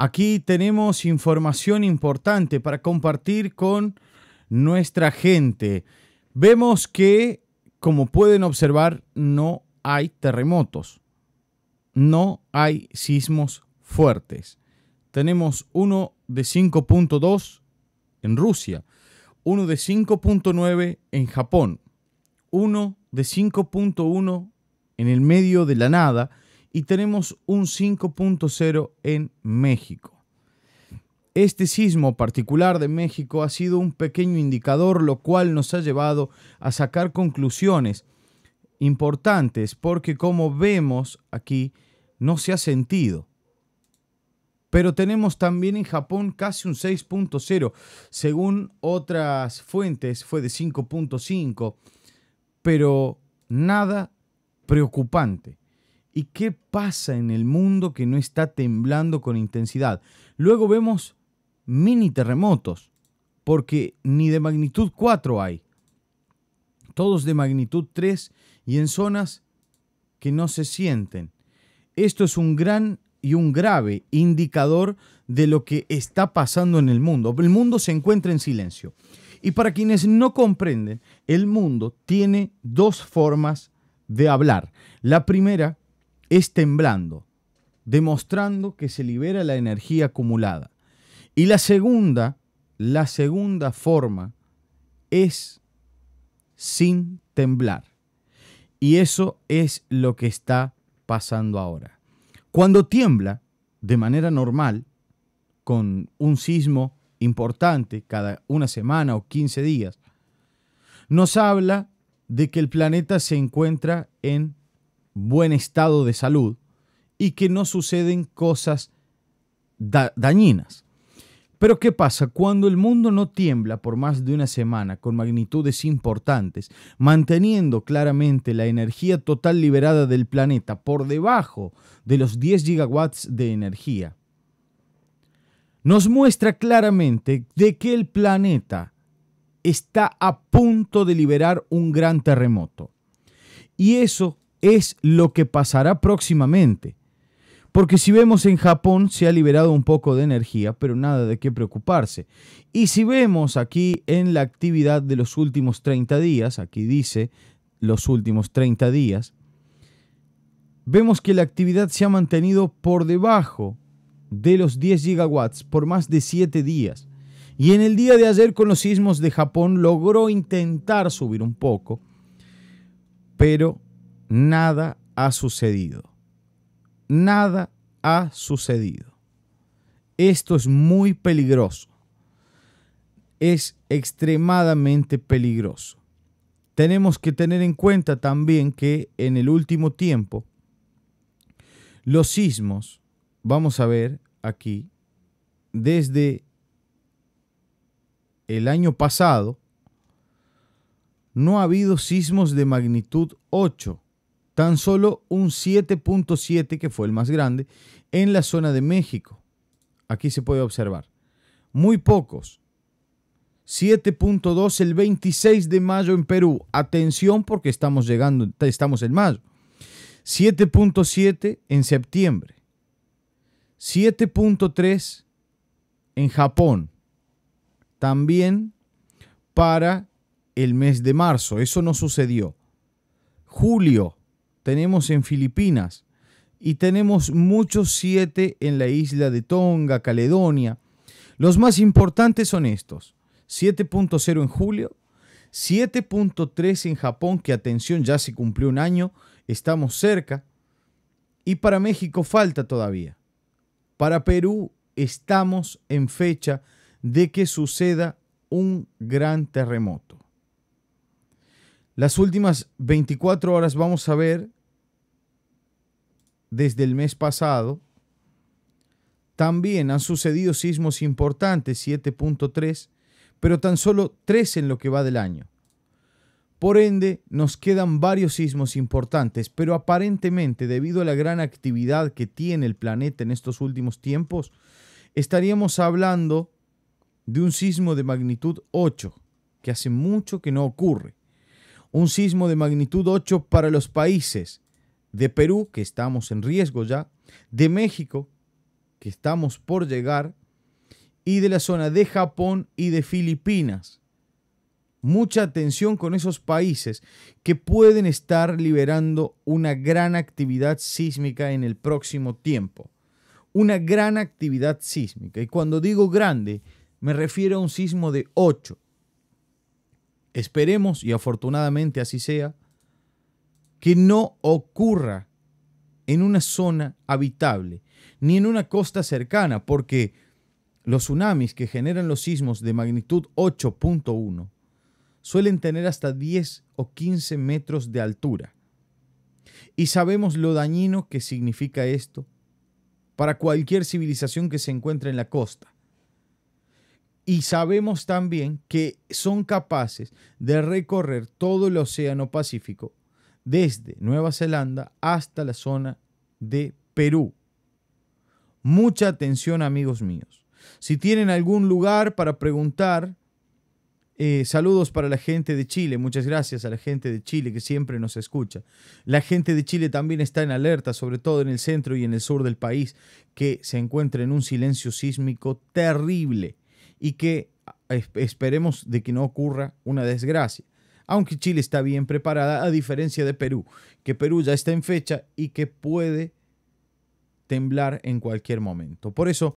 Aquí tenemos información importante para compartir con nuestra gente. Vemos que, como pueden observar, no hay terremotos, no hay sismos fuertes. Tenemos uno de 5.2 en Rusia, uno de 5.9 en Japón, uno de 5.1 en el medio de la nada, y tenemos un 5.0 en México. Este sismo particular de México ha sido un pequeño indicador, lo cual nos ha llevado a sacar conclusiones importantes, porque como vemos aquí, no se ha sentido. Pero tenemos también en Japón casi un 6.0. Según otras fuentes fue de 5.5. Pero nada preocupante. ¿Y qué pasa en el mundo que no está temblando con intensidad? Luego vemos mini terremotos, porque ni de magnitud 4 hay. Todos de magnitud 3 y en zonas que no se sienten. Esto es un gran y un grave indicador de lo que está pasando en el mundo. El mundo se encuentra en silencio. Y para quienes no comprenden, el mundo tiene dos formas de hablar. La primera es temblando, demostrando que se libera la energía acumulada. Y la segunda, la segunda forma es sin temblar. Y eso es lo que está pasando ahora. Cuando tiembla de manera normal, con un sismo importante cada una semana o 15 días, nos habla de que el planeta se encuentra en buen estado de salud y que no suceden cosas dañinas. Pero ¿qué pasa? Cuando el mundo no tiembla por más de una semana con magnitudes importantes, manteniendo claramente la energía total liberada del planeta por debajo de los 10 gigawatts de energía, nos muestra claramente de que el planeta está a punto de liberar un gran terremoto. Y eso es lo que pasará próximamente. Porque si vemos en Japón se ha liberado un poco de energía, pero nada de qué preocuparse. Y si vemos aquí en la actividad de los últimos 30 días, aquí dice los últimos 30 días, vemos que la actividad se ha mantenido por debajo de los 10 gigawatts por más de 7 días. Y en el día de ayer con los sismos de Japón logró intentar subir un poco, pero nada ha sucedido. Nada ha sucedido. Esto es muy peligroso. Es extremadamente peligroso. Tenemos que tener en cuenta también que en el último tiempo los sismos, vamos a ver aquí, desde el año pasado, no ha habido sismos de magnitud 8 tan solo un 7.7, que fue el más grande, en la zona de México. Aquí se puede observar. Muy pocos. 7.2 el 26 de mayo en Perú. Atención porque estamos llegando, estamos en mayo. 7.7 en septiembre. 7.3 en Japón. También para el mes de marzo. Eso no sucedió. Julio tenemos en Filipinas y tenemos muchos siete en la isla de Tonga, Caledonia. Los más importantes son estos. 7.0 en julio, 7.3 en Japón, que atención, ya se cumplió un año, estamos cerca. Y para México falta todavía. Para Perú estamos en fecha de que suceda un gran terremoto. Las últimas 24 horas vamos a ver desde el mes pasado, también han sucedido sismos importantes, 7.3, pero tan solo 3 en lo que va del año. Por ende, nos quedan varios sismos importantes, pero aparentemente, debido a la gran actividad que tiene el planeta en estos últimos tiempos, estaríamos hablando de un sismo de magnitud 8, que hace mucho que no ocurre. Un sismo de magnitud 8 para los países de Perú, que estamos en riesgo ya, de México, que estamos por llegar, y de la zona de Japón y de Filipinas. Mucha atención con esos países que pueden estar liberando una gran actividad sísmica en el próximo tiempo. Una gran actividad sísmica. Y cuando digo grande, me refiero a un sismo de 8. Esperemos, y afortunadamente así sea, que no ocurra en una zona habitable, ni en una costa cercana, porque los tsunamis que generan los sismos de magnitud 8.1 suelen tener hasta 10 o 15 metros de altura. Y sabemos lo dañino que significa esto para cualquier civilización que se encuentre en la costa. Y sabemos también que son capaces de recorrer todo el Océano Pacífico desde Nueva Zelanda hasta la zona de Perú. Mucha atención amigos míos. Si tienen algún lugar para preguntar, eh, saludos para la gente de Chile, muchas gracias a la gente de Chile que siempre nos escucha. La gente de Chile también está en alerta, sobre todo en el centro y en el sur del país, que se encuentra en un silencio sísmico terrible y que eh, esperemos de que no ocurra una desgracia aunque Chile está bien preparada, a diferencia de Perú, que Perú ya está en fecha y que puede temblar en cualquier momento. Por eso,